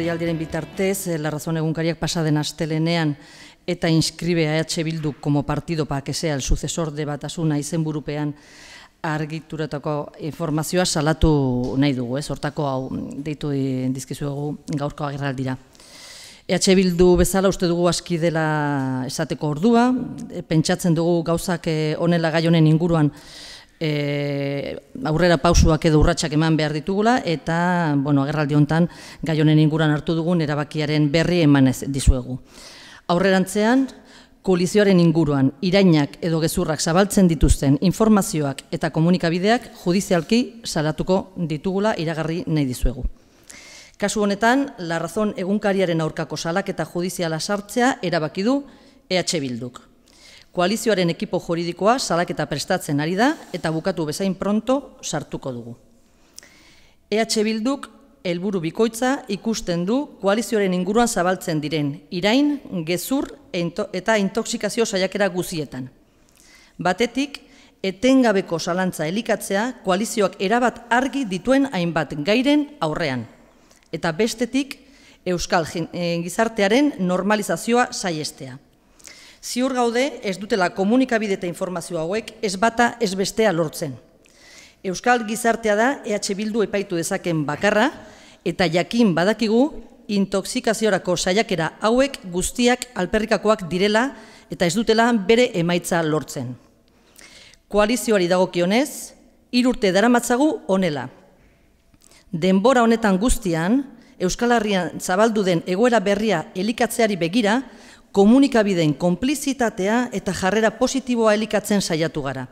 deialdiren bitartez, eh, la razón egunkariak pasa den astelenean eta inskribe EH Bildu como partido para que sea el sucesor de Batasuna izenburupean argituratako informazioa salatu nahi dugu, ez? Hortako hau deitu dizkizuegu gaurko agerraldira. EH Bildu bezala uste dugu aski dela esateko ordua, e, pentsatzen dugu gauzak eh, honela gai honen inguruan E, aurrera pausuak edo urratsak eman behar ditugula eta bueno, agerraldi hontan gai honen inguran hartu dugun erabakiaren berri emanez dizuegu. Aurrerantzean, koalizioaren inguruan irainak edo gezurrak zabaltzen dituzten informazioak eta komunikabideak judizialki salatuko ditugula iragarri nahi dizuegu. Kasu honetan, larrazon egunkariaren aurkako salak eta judiziala sartzea erabaki du EH Bilduk. Koalizioaren ekipo juridikoa salaketa prestatzen ari da eta bukatu bezain pronto sartuko dugu. EH Bilduk helburu bikoitza ikusten du koalizioaren inguruan zabaltzen diren irain, gezur eta intoxikazio saiakera guzietan. Batetik, etengabeko salantza elikatzea koalizioak erabat argi dituen hainbat gairen aurrean. Eta bestetik, Euskal eh, gizartearen normalizazioa saiestea. Ziur gaude ez dutela komunikabide eta informazio hauek ez bata ez bestea lortzen. Euskal gizartea da EH Bildu epaitu dezaken bakarra eta jakin badakigu intoxikaziorako saiakera hauek guztiak alperrikakoak direla eta ez dutela bere emaitza lortzen. Koalizioari dagokionez, irurte daramatzagu onela. Denbora honetan guztian, Euskal Herrian zabaldu den egoera berria elikatzeari begira, komunikabideen konplizitatea eta jarrera positiboa elikatzen saiatu gara.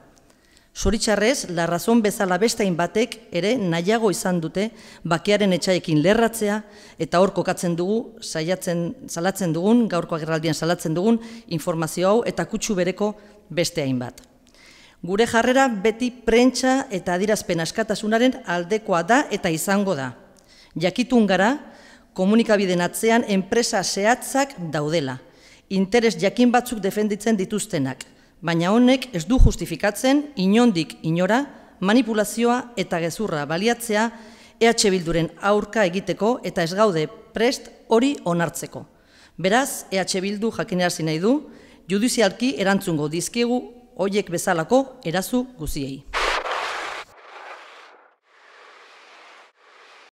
Zoritxarrez, larrazon bezala bestain batek ere nahiago izan dute bakearen etxaekin lerratzea eta hor kokatzen dugu, saiatzen, salatzen dugun, gaurko agerraldian salatzen dugun, informazio hau eta kutsu bereko beste hainbat. Gure jarrera beti prentsa eta adirazpen askatasunaren aldekoa da eta izango da. Jakitun gara, komunikabideen atzean enpresa zehatzak daudela – interes jakin batzuk defenditzen dituztenak, baina honek ez du justifikatzen inondik inora manipulazioa eta gezurra baliatzea EH Bilduren aurka egiteko eta ez gaude prest hori onartzeko. Beraz, EH Bildu jakinera nahi du, judizialki erantzungo dizkigu hoiek bezalako erazu guziei.